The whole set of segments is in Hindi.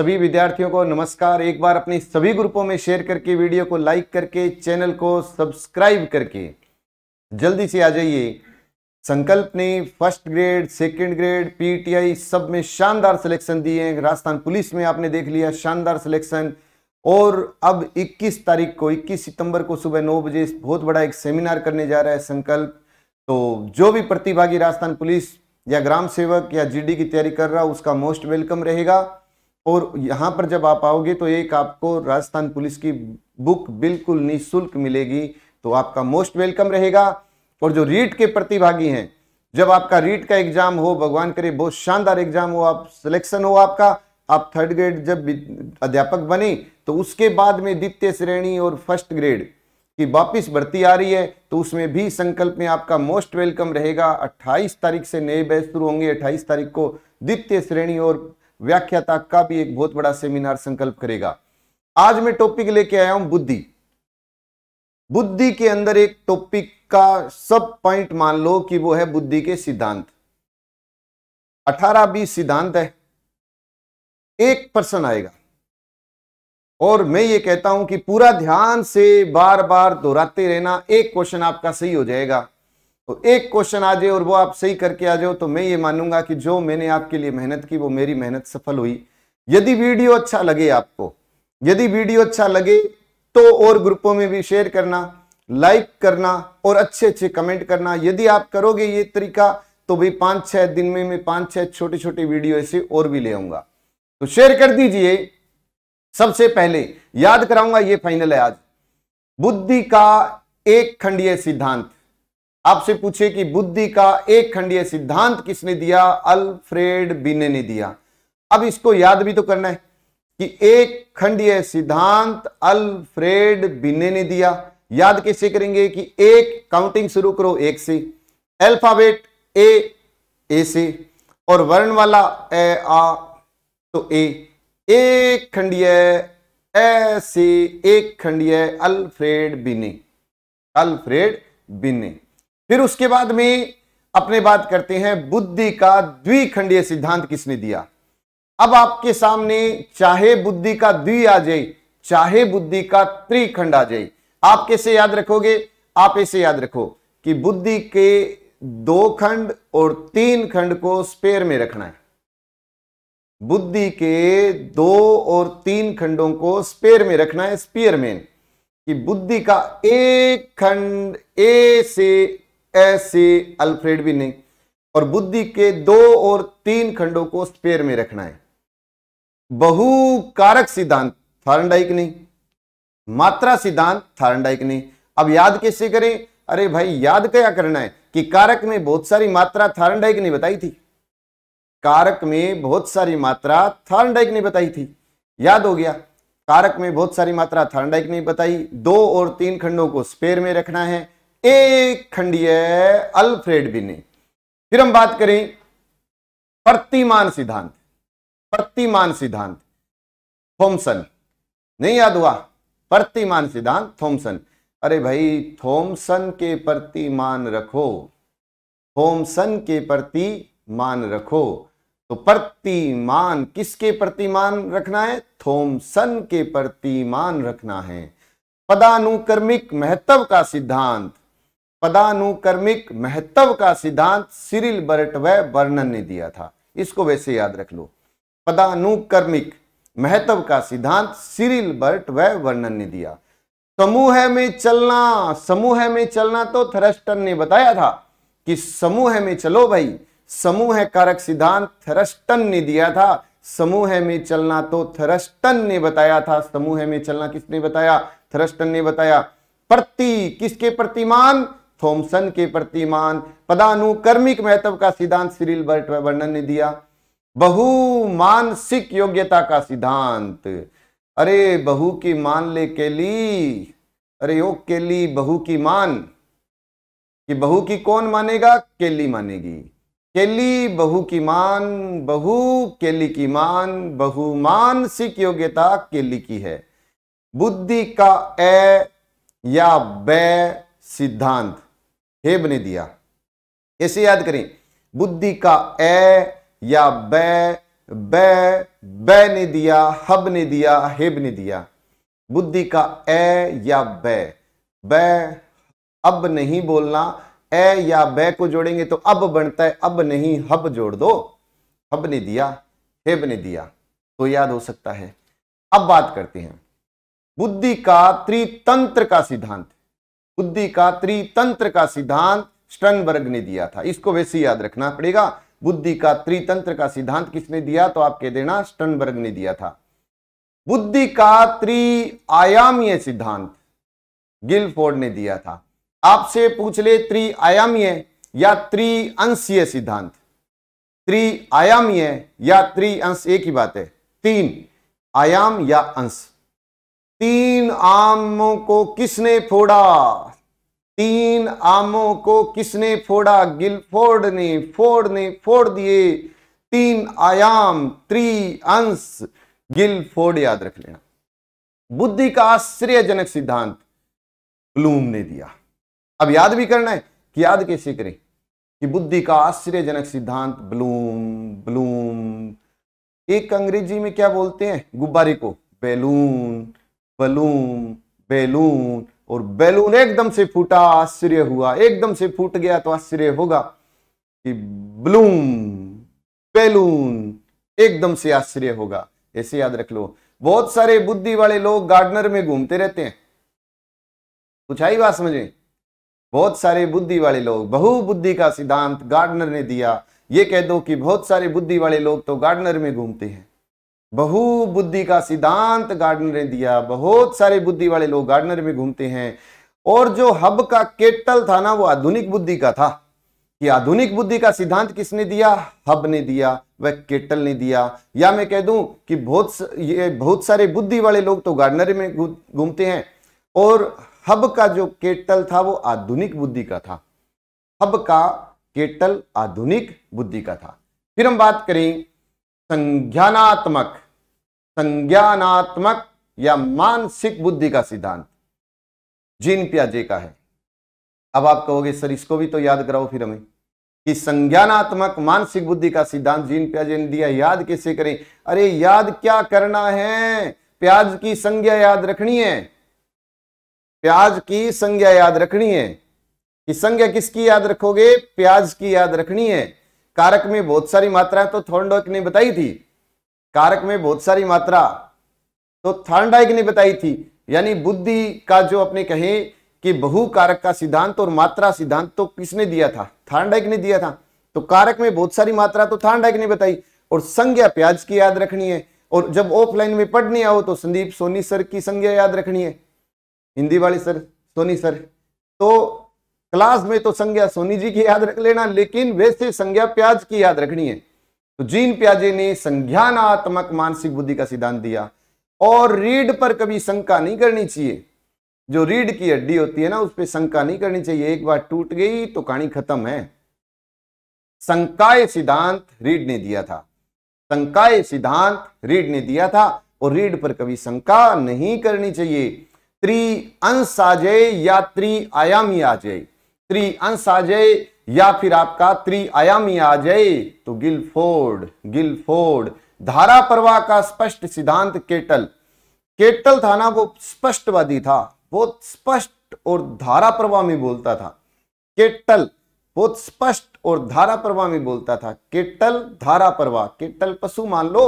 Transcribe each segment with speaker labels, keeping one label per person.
Speaker 1: सभी विद्यार्थियों को नमस्कार एक बार अपने सभी ग्रुपों में शेयर करके वीडियो को लाइक करके चैनल को सब्सक्राइब करके जल्दी से आ जाइए संकल्प ने first grade second grade PTI सब में शानदार सिलेक्शन दिए हैं राजस्थान पुलिस में आपने देख लिया शानदार सिलेक्शन और अब 21 तारीख को 21 सितंबर को सुबह 9 बजे बहुत बड़ा एक सेमिनार करने जा रहा है संकल्प तो जो भी प्रतिभागी राजस्थान पुलिस या ग्राम सेवक या जीडी की तैयारी कर रहा उसका मोस्ट वेलकम रहेगा और यहाँ पर जब आप आओगे तो एक आपको राजस्थान पुलिस की बुक बिल्कुल निःशुल्क मिलेगी तो आपका मोस्ट वेलकम रहेगा और जो रीट के प्रतिभागी हैं जब आपका रीट का एग्जाम हो भगवान करे बहुत शानदार एग्जाम हो आप सिलेक्शन हो आपका आप थर्ड ग्रेड जब अध्यापक बने तो उसके बाद में द्वितीय श्रेणी और फर्स्ट ग्रेड की वापिस भर्ती आ रही है तो उसमें भी संकल्प में आपका मोस्ट वेलकम रहेगा 28 तारीख से नए बैच शुरू होंगे 28 तारीख को द्वितीय श्रेणी और व्याख्याता का भी एक बहुत बड़ा सेमिनार संकल्प करेगा आज मैं टॉपिक लेके आया हूं बुद्धि बुद्धि के अंदर एक टॉपिक का सब पॉइंट मान लो कि वो है बुद्धि के सिद्धांत अठारह बीस सिद्धांत है एक पर्सन आएगा और मैं ये कहता हूं कि पूरा ध्यान से बार बार दोहराते रहना एक क्वेश्चन आपका सही हो जाएगा तो एक क्वेश्चन आ जाए और वो आप सही करके आ जाओ तो मैं ये मानूंगा कि जो मैंने आपके लिए मेहनत की वो मेरी मेहनत सफल हुई यदि वीडियो अच्छा लगे आपको यदि वीडियो अच्छा लगे तो और ग्रुपों में भी शेयर करना लाइक करना और अच्छे अच्छे कमेंट करना यदि आप करोगे ये तरीका तो भाई पांच छह दिन में मैं पांच छह छोटे छोटे वीडियो ऐसे और भी ले आऊंगा तो शेयर कर दीजिए सबसे पहले याद कराऊंगा ये फाइनल है आज बुद्धि का एक खंडीय सिद्धांत आपसे पूछे कि बुद्धि का एक खंडीय सिद्धांत किसने दिया अल्फ्रेड बिने ने दिया अब इसको याद भी तो करना है कि एक खंडीय सिद्धांत अल्फ्रेड बिने ने दिया याद कैसे करेंगे कि एक काउंटिंग शुरू करो एक से अल्फाबेट ए ए से और वर्ण वाला ए आ तो ए एक खंडीय ए से एक खंडीय अल्फ्रेड बिने अल्फ्रेड बिने फिर उसके बाद में अपने बात करते हैं बुद्धि का द्विखंडीय सिद्धांत किसने दिया अब आपके सामने चाहे बुद्धि का द्वि आ जाए चाहे बुद्धि का त्रिखंड आ जाए आप कैसे याद रखोगे आप ऐसे याद रखो कि बुद्धि के दो खंड और तीन खंड को स्पेयर में रखना है बुद्धि के दो और तीन खंडों को स्पेयर में रखना है में कि बुद्धि का एक खंड ए से ऐसे अल्फ्रेड भी नहीं और बुद्धि के दो और तीन खंडों को स्पेयर में रखना है बहु कारक सिद्धांत थारंडाइक नहीं मात्रा सिद्धांत थारंडाइक नहीं अब याद कैसे करें अरे भाई याद क्या करना है कि कारक में बहुत सारी मात्रा थारंडाइक ने बताई थी कारक में बहुत सारी मात्रा थारंडाइक ने बताई थी याद हो गया कारक में बहुत सारी मात्रा थारंडाइक ने बताई दो और तीन खंडों को स्पेयर में रखना है एक खंडीय अल्फ्रेड भी ने फिर हम बात करें प्रतिमान सिद्धांत प्रतिमान सिद्धांत थॉमसन नहीं याद हुआ प्रतिमान सिद्धांत थॉमसन अरे भाई थॉमसन के प्रति मान रखो थॉमसन के प्रति मान रखो तो प्रतिमान किसके प्रतिमान रखना है थॉमसन के प्रतिमान रखना है पदानुक्रमिक महत्व का सिद्धांत पदानुक्रमिक महत्व का सिद्धांत सिरिल व वर्णन ने दिया था इसको वैसे याद रख लो पदानुक्रमिक महत्व का सिद्धांत सिरिल व वर्णन ने दिया समूह में चलना समूह में चलना तो थरस्टन ने बताया था कि समूह में चलो भाई समूह कारक सिद्धांत थरस्टन ने दिया था समूह में चलना तो थरस्टन ने बताया था समूह में चलना किसने बताया थरस्टन ने बताया प्रति किसके प्रतिमान थॉमसन के प्रतिमान पदानुकर्मिक महत्व का सिद्धांत सिरिल बर्ट वर्णन ने दिया बहु मानसिक योग्यता का सिद्धांत अरे बहु की मान ले के ली अरे यो केली बहु की मान कि बहु की कौन मानेगा केली मानेगी केली बहु की मान बहु केली की मान बहु मानसिक योग्यता केली की है बुद्धि का ए या बे सिद्धांत हेब ने दिया ऐसे याद करें बुद्धि का ए या बै बै बै ने दिया हब ने दिया हेब ने दिया बुद्धि का ए या बे बे अब नहीं बोलना ए या बै को जोड़ेंगे तो अब बनता है अब नहीं हब जोड़ दो हब ने दिया हेब ने दिया तो याद हो सकता है अब बात करते हैं बुद्धि का त्रितंत्र का सिद्धांत बुद्धि का त्रितंत्र का सिद्धांत स्टनबर्ग ने दिया था इसको वैसे याद रखना पड़ेगा बुद्धि का त्रितंत्र का सिद्धांत किसने दिया तो आप कह देना स्टनबर्ग ने दिया था बुद्धि का त्रिआयामीय सिद्धांत गिलफोर्ड ने दिया था आपसे पूछ ले त्रिआयामीय या त्रिअंशीय सिद्धांत त्रिआयामीय या त्रिअंश एक ही बात है तीन आयाम या अंश तीन आमों को किसने फोड़ा तीन आमों को किसने फोड़ा गिलफोर्ड ने फोड़ ने फोड़ दिए तीन आयाम त्री अंश गिलफोर्ड याद रख लेना बुद्धि का आश्चर्यजनक सिद्धांत ब्लूम ने दिया अब याद भी करना है कि याद कैसे करें कि बुद्धि का आश्चर्यजनक सिद्धांत ब्लूम ब्लूम एक अंग्रेजी में क्या बोलते हैं गुब्बारे को बैलून बलून बैलून और बैलून एकदम से फूटा आश्चर्य हुआ एकदम से फूट गया तो आश्चर्य होगा कि ब्लूम बैलून एकदम से आश्चर्य होगा ऐसे याद रख लो बहुत सारे बुद्धि वाले लोग गार्डनर में घूमते रहते हैं कुछ आई बात समझे बहुत सारे बुद्धि वाले लोग बहुबुद्धि का सिद्धांत गार्डनर ने दिया ये कह दो कि बहुत सारे बुद्धि वाले लोग तो गार्डनर में घूमते हैं बहु बुद्धि का सिद्धांत गार्डनर ने दिया बहुत सारे बुद्धि वाले लोग गार्डनर में घूमते हैं और जो हब का केटल था ना वो आधुनिक बुद्धि का था कि आधुनिक बुद्धि का सिद्धांत किसने दिया हब ने दिया वह केटल ने दिया या मैं कह दूं कि बहुत ये बहुत सारे बुद्धि वाले लोग तो गार्डनर में घूमते हैं और हब का जो केटल था वो आधुनिक बुद्धि का था हब का केटल आधुनिक बुद्धि का था फिर हम बात करें संज्ञानात्मक संज्ञानात्मक या मानसिक बुद्धि का सिद्धांत जीन प्याजे का है अब आप कहोगे सर इसको भी तो याद कराओ फिर हमें कि संज्ञानात्मक मानसिक बुद्धि का सिद्धांत जीन प्याजे ने दिया याद कैसे करें अरे याद क्या करना है प्याज की संज्ञा याद रखनी है प्याज की संज्ञा याद रखनी है कि संज्ञा किसकी याद रखोगे प्याज की याद रखनी है कारक में बहुत सारी मात्राएं तो थोड़ा ने बताई थी कारक में बहुत सारी मात्रा तो थर्नडाइक ने बताई थी यानी बुद्धि का जो अपने कहें कि बहु कारक का सिद्धांत और मात्रा सिद्धांत तो किसने दिया था थर्नडाइक ने दिया था तो कारक में बहुत सारी मात्रा तो थर्नडाइक ने बताई और संज्ञा प्याज की याद रखनी है और जब ऑफलाइन में पढ़नी आओ तो संदीप सोनी सर की संज्ञा याद रखनी है हिंदी वाली सर सोनी सर तो क्लास में तो संज्ञा सोनी जी की याद रख लेना लेकिन वैसे संज्ञा प्याज की याद रखनी है तो जीन प्याजे ने संज्ञानात्मक मानसिक बुद्धि का सिद्धांत दिया और रीढ़ पर कभी शंका नहीं करनी चाहिए जो रीढ़ की हड्डी होती है ना उस पर शंका नहीं करनी चाहिए एक बार टूट गई तो कहानी खत्म है संकाय सिद्धांत रीड ने दिया था संकाय सिद्धांत रीड ने दिया था और रीड पर कभी शंका नहीं करनी चाहिए त्रि अंश आ जाए या त्रि आयामी आ जाए त्रिअंश आ जाए या फिर आपका त्रिआयामी आ जाए तो गिलफोर्ड गिलफोर्ड धारा प्रवाह का स्पष्ट सिद्धांत केटल केटल था ना वो स्पष्टवादी था बहुत स्पष्ट और धारा प्रवाह में बोलता था केटल बहुत स्पष्ट और धारा प्रवाह में बोलता था केटल धारा प्रवाह केटल पशु मान लो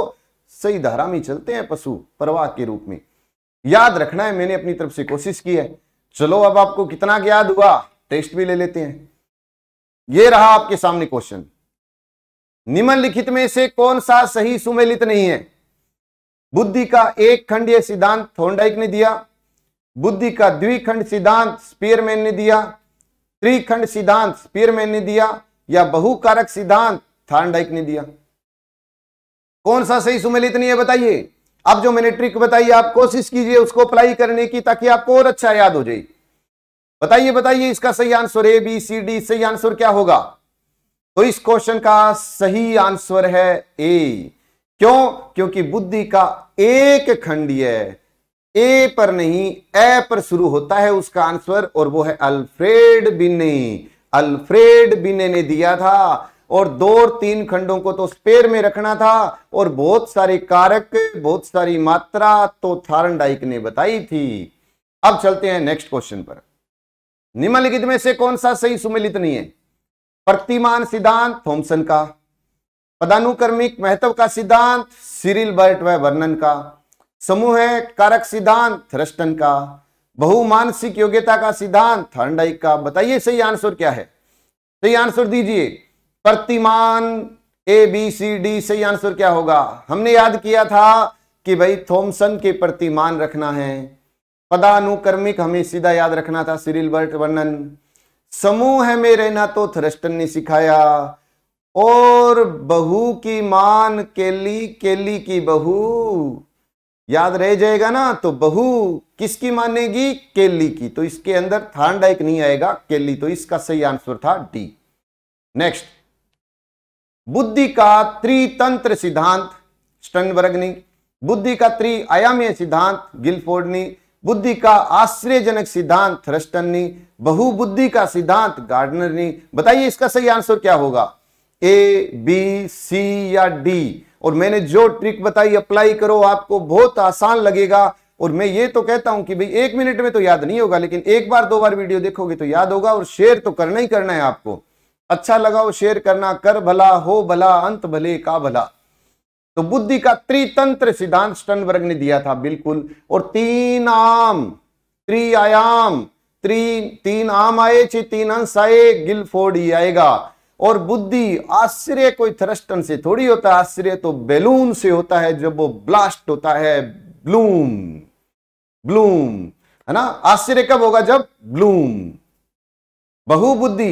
Speaker 1: सही धारा में चलते हैं पशु प्रवाह के रूप में याद रखना है मैंने अपनी तरफ से कोशिश की है चलो अब आपको कितना याद हुआ टेस्ट भी ले लेते हैं यह रहा आपके सामने क्वेश्चन निम्नलिखित में से कौन सा सही सुमेलित नहीं है बुद्धि का एक खंड यह सिद्धांत थोंडाइक ने दिया बुद्धि का द्विखंड सिद्धांत स्पीयरमैन ने दिया त्रिखंड सिद्धांत स्पीयरमैन ने दिया या बहुकारक सिद्धांत थार्नडाइक ने दिया कौन सा सही सुमेलित नहीं है बताइए अब जो मैंने ट्रिक बताई आप कोशिश कीजिए उसको अप्लाई करने की ताकि आपको और अच्छा याद हो जाए बताइए बताइए इसका सही answer A B C D सही आंसर क्या होगा तो इस क्वेश्चन का सही आंसर है ए क्यों क्योंकि बुद्धि का एक खंडीय ए पर नहीं ए पर शुरू होता है उसका आंसर और वो है अल्फ्रेड बिने अल्फ्रेड बिने ने दिया था और दो और तीन खंडों को तो स्पेयर में रखना था और बहुत सारे कारक बहुत सारी मात्रा तो थारनडाइक ने बताई थी अब चलते हैं नेक्स्ट क्वेश्चन पर निम्नलिखित में से कौन सा सही सुमेलित नहीं है प्रतिमान सिद्धांत थॉमसन का पदानुक्रमिक महत्व का सिद्धांत सिरिल बर्ट व वर्णन का समूह कारक सिद्धांत थ्रस्टन का बहुमानसिक योग्यता का सिद्धांत थर्नडाइक का बताइए सही आंसर क्या है सही आंसर दीजिए प्रतिमान ए बी सी डी सही आंसर क्या होगा हमने याद किया था कि भाई थॉमसन के प्रतिमान रखना है पदानुक्रमिक हमें सीधा याद रखना था सिरिल बर्ट वर्णन समूह है में ना तो थ्रस्टन ने सिखाया और बहू की मान केली केली की बहू याद रह जाएगा ना तो बहू किसकी मानेगी केली की तो इसके अंदर थानडाइक नहीं आएगा केली तो इसका सही आंसर था डी नेक्स्ट बुद्धि का त्रितंत्र सिद्धांत स्टनबर्ग ने बुद्धि का त्रि आयामी सिद्धांत गिलफोर्ड ने बुद्धि का आश्चर्यजनक सिद्धांत थ्रस्टन ने बहुबुद्धि का सिद्धांत गार्डनर ने बताइए इसका सही आंसर क्या होगा ए बी सी या डी और मैंने जो ट्रिक बताई अप्लाई करो आपको बहुत आसान लगेगा और मैं ये तो कहता हूं कि भाई एक मिनट में तो याद नहीं होगा लेकिन एक बार दो बार वीडियो देखोगे तो याद होगा और शेयर तो करना ही करना है आपको अच्छा लगा शेयर करना कर भला हो भला अंत भले का भला तो बुद्धि का त्रितंत्र सिद्धांत स्टनबर्ग ने दिया था बिल्कुल और तीन आम आयाम त्री तीन आम आए चे तीन अंश आए गिलफोर्ड ही आएगा और बुद्धि आश्चर्य कोई थ्रस्टन से थोड़ी होता है आश्चर्य तो बेलून से होता है जब वो ब्लास्ट होता है ब्लूम ब्लूम है ना आश्चर्य कब होगा जब ब्लूम बहुबुद्धि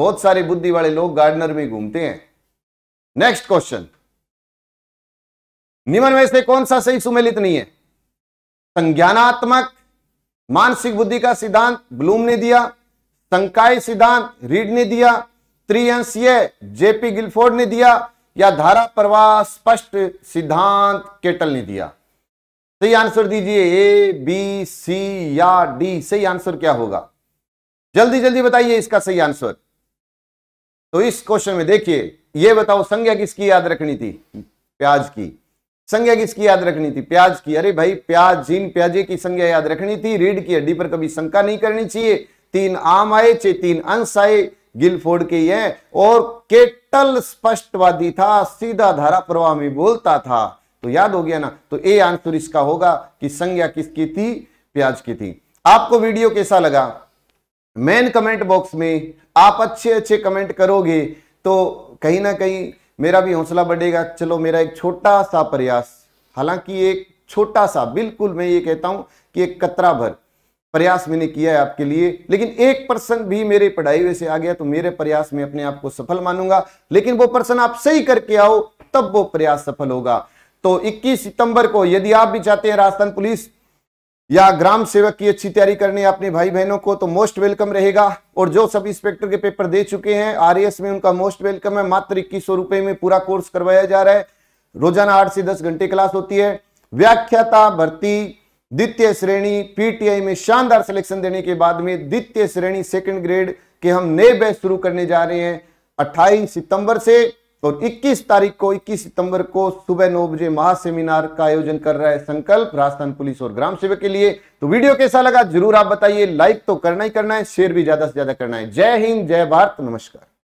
Speaker 1: बहुत सारे बुद्धि वाले लोग गार्डनर में घूमते हैं नेक्स्ट क्वेश्चन निम्न में से कौन सा सही सुमेलित नहीं है संज्ञानात्मक मानसिक बुद्धि का सिद्धांत ब्लूम ने दिया संकाय सिद्धांत रीड ने दिया त्रिअंशीय जेपी गिलफोर्ड ने दिया या धारा प्रवाह स्पष्ट सिद्धांत केटल ने दिया सही आंसर दीजिए ए बी सी या डी सही आंसर क्या होगा जल्दी जल्दी बताइए इसका सही आंसर तो इस क्वेश्चन में देखिए यह बताओ संज्ञा किसकी याद रखनी थी प्याज की संज्ञा किसकी याद रखनी थी प्याज की अरे भाई प्याज जीन प्याजे की संज्ञा याद रखनी थी रीढ़ की हड्डी पर कभी शंका नहीं करनी चाहिए तीन आम आए चे तीन अंश आए गिल फोड़ के ये और केटल स्पष्टवादी था सीधा धारा प्रवाह में बोलता था तो याद हो गया ना तो ए आंसर इसका होगा कि संज्ञा किसकी थी प्याज की थी आपको वीडियो कैसा लगा मेन कमेंट बॉक्स में आप अच्छे अच्छे कमेंट करोगे तो कहीं ना कहीं मेरा भी हौसला बढ़ेगा चलो मेरा एक छोटा सा प्रयास हालांकि एक छोटा सा बिल्कुल मैं ये कहता हूं कि एक कतरा भर प्रयास मैंने किया है आपके लिए लेकिन एक पर्सन भी मेरे पढ़ाई हुए से आ गया तो मेरे प्रयास में अपने आप को सफल मानूंगा लेकिन वो पर्सन आप सही करके आओ तब वो प्रयास सफल होगा तो 21 सितंबर को यदि आप भी चाहते हैं राजस्थान पुलिस या ग्राम सेवक की अच्छी तैयारी करनी है अपने भाई बहनों को तो मोस्ट वेलकम रहेगा और जो सब इंस्पेक्टर के पेपर दे चुके हैं आरएएस में उनका मोस्ट वेलकम है मात्र इक्कीस रुपए में पूरा कोर्स करवाया जा रहा है रोजाना आठ से दस घंटे क्लास होती है व्याख्याता भर्ती द्वितीय श्रेणी पीटीआई में शानदार सिलेक्शन देने के बाद में द्वितीय श्रेणी सेकंड ग्रेड के हम नए बैच शुरू करने जा रहे हैं 28 सितंबर से और तो 21 तारीख को 21 सितंबर को सुबह नौ बजे महासेमिनार का आयोजन कर रहा है संकल्प राजस्थान पुलिस और ग्राम सेवक के लिए तो वीडियो कैसा लगा जरूर आप बताइए लाइक तो करना ही करना है शेयर भी ज्यादा से ज्यादा करना है जय हिंद जय भारत नमस्कार